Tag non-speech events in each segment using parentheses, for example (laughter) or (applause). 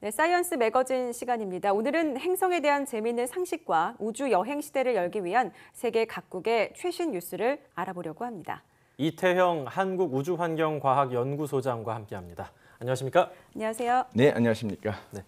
네, 사이언스 매거진 시간입니다. 오늘은 행성에 대한 재미있는 상식과 우주 여행 시대를 열기 위한 세계 각국의 최신 뉴스를 알아보려고 합니다. 이태형 한국우주환경과학연구소장과 함께합니다. 안녕하십니까? 안녕하세요. 네, 안녕하십니까? 네.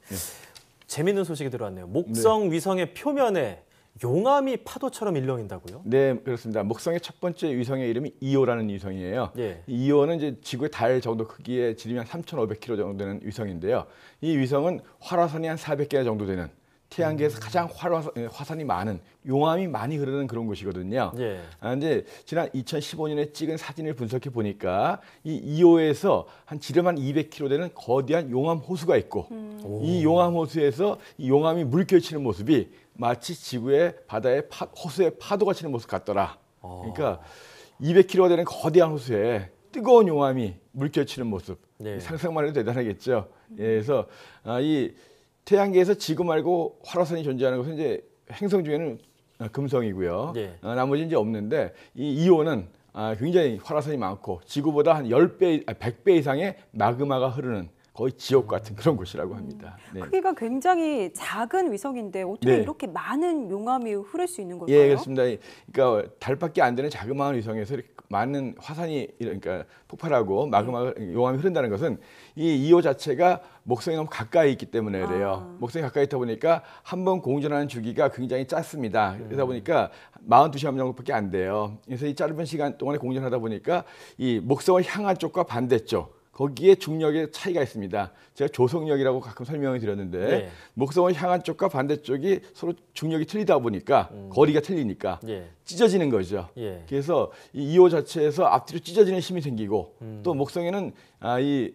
재미있는 소식이 들어왔네요. 네. 목성 위성의 표면에 용암이 파도처럼 일렁인다고요? 네, 그렇습니다. 목성의 첫 번째 위성의 이름이 이오라는 위성이에요. 예. 이오는 이제 지구의 달 정도 크기의 지름이 한 3,500km 정도 되는 위성인데요. 이 위성은 활화선이 한 400개 정도 되는 태양계에서 음. 가장 활화선, 예, 화산이 많은 용암이 많이 흐르는 그런 곳이거든요. 예. 아, 이제 지난 2015년에 찍은 사진을 분석해 보니까 이 이오에서 한 지름 한 200km 되는 거대한 용암 호수가 있고 음. 이 용암 호수에서 이 용암이 물결치는 모습이 마치 지구의 바다의 파, 호수에 파도가 치는 모습 같더라. 아. 그러니까 200km가 되는 거대한 호수에 뜨거운 용암이 물결치는 모습. 네. 상상만 해도 대단하겠죠. 예, 그래서 아, 이 태양계에서 지구 말고 활화산이 존재하는 것은 이제 행성 중에는 아, 금성이고요. 네. 아, 나머지 는 이제 없는데 이 이온은 아, 굉장히 활화산이 많고 지구보다 한 10배, 100배 아, 이상의 마그마가 흐르는 거의 지옥 같은 그런 곳이라고 합니다. 음. 네. 크기가 굉장히 작은 위성인데 어떻게 네. 이렇게 많은 용암이 흐를 수 있는 예, 걸까요? 예, 그렇습니다. 그러니까 달밖에 안 되는 자그마한 위성에서 이렇게 많은 화산이 그러니까 폭발하고 네. 마그마 용암이 흐른다는 것은 이 2호 자체가 목성이 너무 가까이 있기 때문에 그래요. 아. 목성이 가까이 있다 보니까 한 번 공전하는 주기가 굉장히 짧습니다. 음. 그러다 보니까 42시간 정도밖에 안 돼요. 그래서 이 짧은 시간 동안에 공전하다 보니까 이 목성을 향한 쪽과 반대쪽 거기에 중력의 차이가 있습니다. 제가 조성력이라고 가끔 설명을 드렸는데 네. 목성을 향한 쪽과 반대쪽이 서로 중력이 틀리다 보니까 음. 거리가 틀리니까 예. 찢어지는 거죠. 예. 그래서 이 2호 자체에서 앞뒤로 찢어지는 힘이 생기고 음. 또 목성에는 아, 이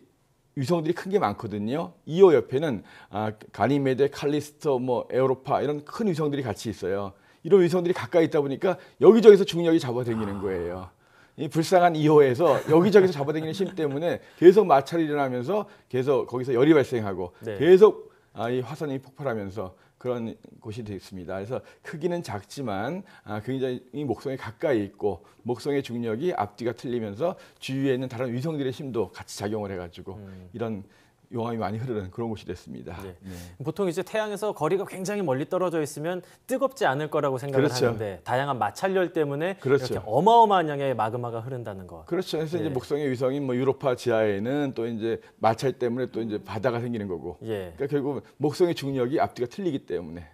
위성들이 큰 게 많거든요. 2호 옆에는 아, 가니메데, 칼리스터뭐 에오로파 이런 큰 위성들이 같이 있어요. 이런 위성들이 가까이 있다 보니까 여기저기서 중력이 잡아당기는 아. 거예요. 이 불쌍한 2호에서 여기저기서 잡아당기는 힘 때문에 계속 마찰이 일어나면서 계속 거기서 열이 발생하고 네. 계속 아, 이 화산이 폭발하면서 그런 곳이 되겠습니다. 그래서 크기는 작지만 아, 굉장히 목성에 가까이 있고 목성의 중력이 앞뒤가 틀리면서 주위에 있는 다른 위성들의 힘도 같이 작용을 해가지고 음. 이런 용암이 많이 흐르는 그런 곳이 됐습니다. 네. 네. 보통 이제 태양에서 거리가 굉장히 멀리 떨어져 있으면 뜨겁지 않을 거라고 생각을 그렇죠. 하는데 다양한 마찰열 때문에 그렇죠. 이렇게 어마어마한 양의 마그마가 흐른다는 것. 그렇죠. 그래서 예. 이제 목성의 위성인 뭐 유로파 지하에는 또 이제 마찰 때문에 또 이제 바다가 생기는 거고. 예. 그러니까 결국 목성의 중력이 앞뒤가 틀리기 때문에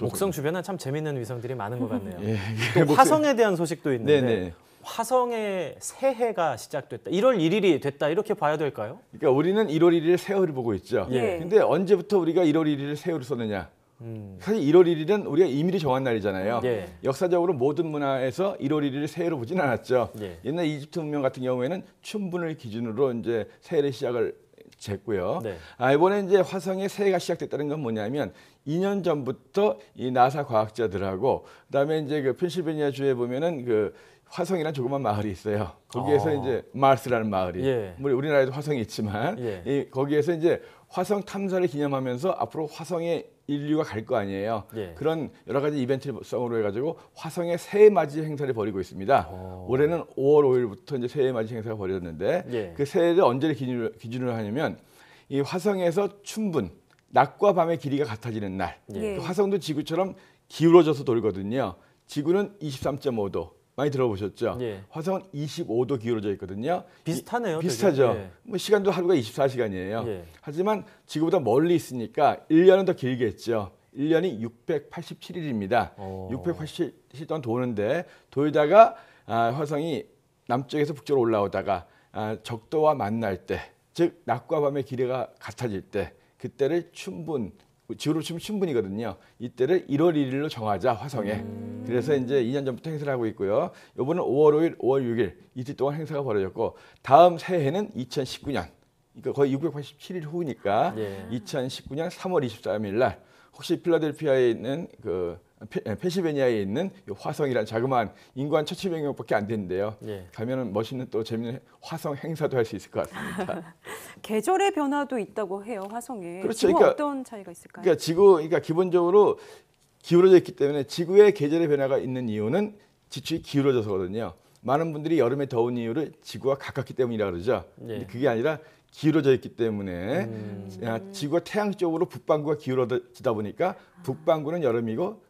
목성 주변은 참 재밌는 위성들이 많은 것 같네요. 예, 또 (laughs) 목성... 화성에 대한 소식도 있는데 네네. 화성의 새해가 시작됐다. 1월 1일이 됐다. 이렇게 봐야 될까요? 그러니까 우리는 1월 1일 새해를 보고 있죠. 예. 예. 근데 언제부터 우리가 1월 1일새해를 썼느냐? 음. 사실 1월 1일은 우리가 이미 로 정한 날이잖아요. 예. 역사적으로 모든 문화에서 1월 1일 새해로 보진 않았죠. 예. 옛날 이집트 문명 같은 경우에는 춘분을 기준으로 이제 새해를 시작을 했고요 네. 아, 이번에 이제 화성의 새해가 시작됐다는 건 뭐냐면 2년 전부터 이 나사 과학자들하고 그다음에 이제 그 펜실베니아 주에 보면은 그 화성이란 조그만 마을이 있어요. 거기에서 아. 이제 마을스라는 마을이 예. 뭐 우리나라에도 화성이 있지만 예. 이, 거기에서 이제 화성 탐사를 기념하면서 앞으로 화성에 인류가 갈 거 아니에요. 예. 그런 여러 가지 이벤트성으로 해가지고 화성의 새해 맞이 행사를 벌이고 있습니다. 오. 어. 올해는 5월 5일부터 이제 새해 맞이 행사가 벌어졌는데 예. 그 새해를 언제를 기준으로, 기준으로 하냐면 이 화성에서 춘분 낮과 밤의 길이가 같아지는 날. 예. 네. 그 화성도 지구처럼 기울어져서 돌거든요. 지구는 23.5도, 많이 들어보셨죠? 예. 화성은 25도 기울어져 있거든요. 비슷하네요. 이, 비슷하죠. 예. 뭐 시간도 하루가 24시간이에요. 예. 하지만 지구보다 멀리 있으니까 1년은 더 길겠죠. 1년이 687일입니다. 687일 동안 도는데 돌다가 아, 화성이 남쪽에서 북쪽으로 올라오다가 아, 적도와 만날 때, 즉 낮과 밤의 길이가 같아질 때 그때를 충분 그 지호로 치면 신분이거든요. 이때를 1월 1일로 정하자 화성에. 음. 그래서 이제 2년 전부터 행사를 하고 있고요. 요번은 5월 5일, 5월 6일 이틀 동안 행사가 벌어졌고 다음 새해는 2019년. 그러니까 거의 687일 후니까 예. 2019년 3월 23일 날 혹시 필라델피아에 있는 그 페시베니아에 예, 있는 화성이라는 자그마한 인구한 1,700명밖에 안 되는데요. 예. 가면은 멋있는 또 재미있는 화성 행사도 할 수 있을 것 같습니다. (laughs) 계절의 변화도 있다고 해요, 화성에. 그렇죠. 그러니까, 어떤 차이가 있을까요? 그러니까 지구 그러니까 기본적으로 기울어져 있기 때문에 지구의 계절의 변화가 있는 이유는 지축이 기울어져서거든요. 많은 분들이 여름에 더운 이유를 지구와 가깝기 때문이라 그러죠. 예. 그게 아니라 기울어져 있기 때문에 음. 지구가 태양 쪽으로 북반구가 기울어지다 보니까 북반구는 여름이고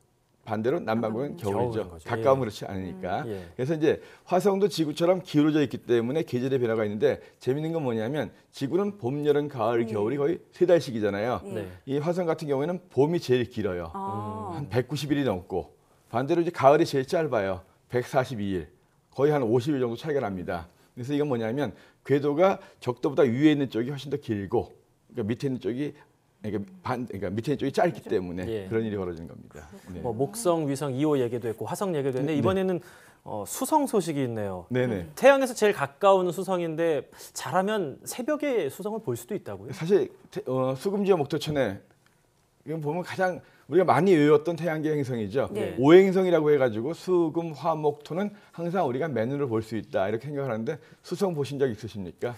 반대로 남반구는 겨울이죠. 가까움 예. 그렇지 않으니까. 음. 예. 그래서 이제 화성도 지구처럼 기울어져 있기 때문에 계절의 변화가 있는데 재밌는 건 뭐냐면 지구는 봄, 여름, 가을, 음. 겨울이 거의 세 달씩이잖아요. 음. 네. 이 화성 같은 경우에는 봄이 제일 길어요. 아. 한 190일이 넘고 반대로 이제 가을이 제일 짧아요. 142일. 거의 한 50일 정도 차이가 납니다. 그래서 이건 뭐냐면 궤도가 적도보다 위에 있는 쪽이 훨씬 더 길고 그러니까 밑에 있는 쪽이 그러니까 반 그러니까 밑에 쪽이 짧기 그렇죠. 때문에 예. 그런 일이 벌어지는 겁니다. 네. 뭐 목성, 위성 2호 얘기도 했고 화성 얘기도 했는데 네. 이번에는 어, 수성 소식이 있네요. 네네. 음. 태양에서 제일 가까운 수성인데 잘하면 새벽에 수성을 볼 수도 있다고요? 사실 어, 수금지와 목토천에 이건 보면 가장 우리가 많이 외웠던 태양계 행성이죠. 네. 네. 오행성이라고 해가지고 수금, 화, 목, 토는 항상 우리가 맨으로 볼 수 있다 이렇게 생각하는데 수성 보신 적 있으십니까?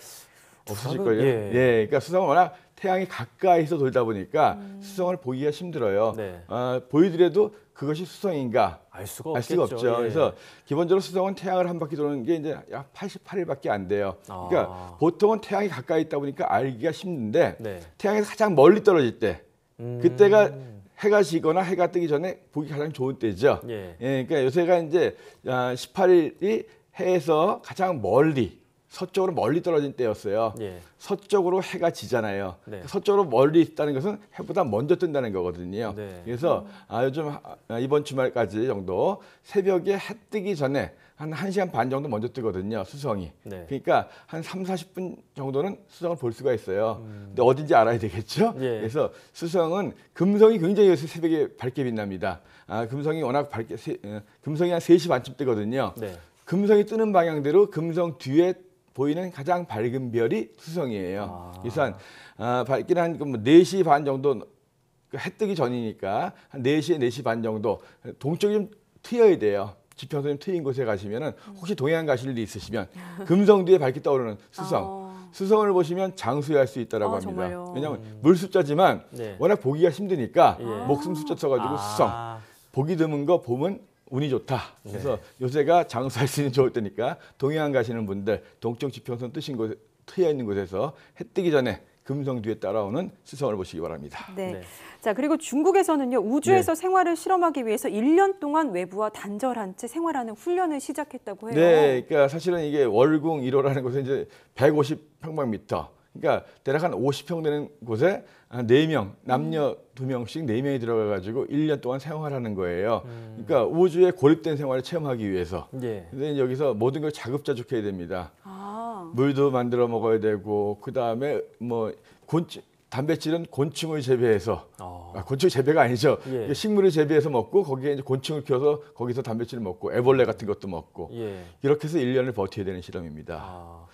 없으실 거예요. 예. 예. 그러니까 수성은 워낙 태양이 가까이서 돌다 보니까 음. 수성을 보기가 힘들어요. 네. 어, 보이더라도 그것이 수성인가 알 수가, 알 수가 없죠. 예. 그래서 기본적으로 수성은 태양을 한 바퀴 도는 게 이제 약 88일밖에 안 돼요. 아. 그러니까 보통은 태양이 가까이 있다 보니까 알기가 힘든데 네. 태양에서 가장 멀리 떨어질 때 음. 그때가 해가 지거나 해가 뜨기 전에 보기 가장 좋은 때죠. 예. 예 그러니까 요새가 이제 18일이 아, 해에서 가장 멀리 서쪽으로 멀리 떨어진 때였어요. 예. 서쪽으로 해가 지잖아요. 네. 서쪽으로 멀리 있다는 것은 해보다 먼저 뜬다는 거거든요. 네. 그래서 아, 요즘 아, 이번 주말까지 정도 새벽에 해 뜨기 전에 한 1시간 반 정도 먼저 뜨거든요. 수성이. 네. 그러니까 한 3, 40분 정도는 수성을 볼 수가 있어요. 음. 근데 어딘지 알아야 되겠죠? 예. 그래서 수성은 금성이 굉장히 요새 새벽에 밝게 빛납니다. 아, 금성이 워낙 밝게 세, 어, 금성이 한 3시 반쯤 뜨거든요. 네. 금성이 뜨는 방향대로 금성 뒤에 보이는 가장 밝은 별이 수성이에요. 아. 그래서 아, 한, 어, 밝긴 한뭐 4시 반 정도 그 해 뜨기 전이니까 한 4시에 4시 반 정도 동쪽이 좀 트여야 돼요. 지평선 이 트인 곳에 가시면은 음. 혹시 동해안 가실 일이 있으시면 금성 뒤에 밝게 떠오르는 수성. 아. 수성을 보시면 장수할 수 있다라고 아, 합니다. 정말요? 왜냐하면 음. 물 숫자지만 네. 워낙 보기가 힘드니까 예. 목숨 숫자 써가지고 아. 수성. 보기 드문 거 봄은 운이 좋다. 그래서 네. 요새가 장수할 수 있는 좋을 때니까 동해안 가시는 분들 동쪽 지평선 뜨신 곳 트여 있는 곳에서 해 뜨기 전에 금성 뒤에 따라오는 수성을 보시기 바랍니다. 네. 네. 자, 그리고 중국에서는요. 우주에서 네. 생활을 실험하기 위해서 1년 동안 외부와 단절한 채 생활하는 훈련을 시작했다고 해요. 네. 그러니까 사실은 이게 월궁 1호라는 곳은 이제 150 평방미터 그러니까 대략 한 50평 되는 곳에 한 4명, 남녀 2명씩 4명이 들어가 가지고 1년 동안 생활하는 거예요. 음. 그러니까 우주에 고립된 생활을 체험하기 위해서. 예. 근데 여기서 모든 걸 자급자족해야 됩니다. 아. 물도 만들어 먹어야 되고 그다음에 뭐 곤충 단백질은 곤충을 재배해서 어. 아, 곤충 재배가 아니죠. 예. 식물을 재배해서 먹고 거기에 이제 곤충을 키워서 거기서 단백질을 먹고 애벌레 같은 것도 먹고 예. 이렇게 해서 1년을 버텨야 되는 실험입니다. 아.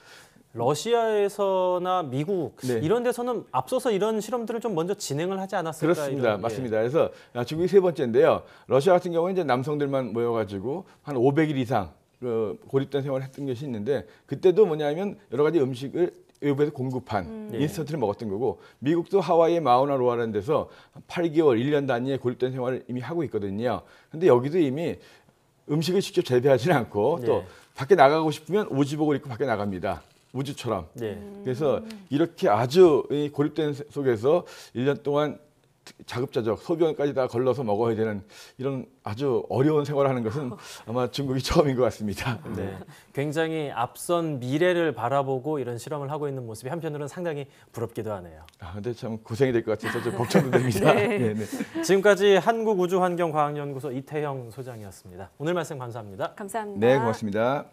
러시아에서나 미국 네. 이런 데서는 앞서서 이런 실험들을 좀 먼저 진행을 하지 않았을까? 그렇습니다. 이런, 예. 맞습니다. 그래서 중국이 아, 세 번째인데요. 러시아 같은 경우는 이제 남성들만 모여가지고 한 500일 이상 어, 고립된 생활을 했던 것이 있는데 그때도 뭐냐면 여러 가지 음식을 외부에서 공급한 음. 네. 인스턴트를 먹었던 거고 미국도 하와이의 마우나로아라는 데서 8개월, 1년 단위의 고립된 생활을 이미 하고 있거든요. 근데 여기도 이미 음식을 직접 재배하지는 않고 네. 또 네. 밖에 나가고 싶으면 오지복을 입고 밖에 나갑니다. 우주처럼. 네. 그래서 이렇게 아주 고립된 속에서 1년 동안 자급자족, 소변까지 다 걸러서 먹어야 되는 이런 아주 어려운 생활하는 을 것은 아마 중국이 (laughs) 처음인 것 같습니다. 네, 굉장히 앞선 미래를 바라보고 이런 실험을 하고 있는 모습이 한편으로는 상당히 부럽기도 하네요. 아, 근데 참 고생이 될 것 같아서 좀 걱정도 됩니다. (laughs) 네. 네, 네. 지금까지 한국우주환경과학연구소 이태형 소장이었습니다. 오늘 말씀 감사합니다. 감사합니다. 네, 고맙습니다.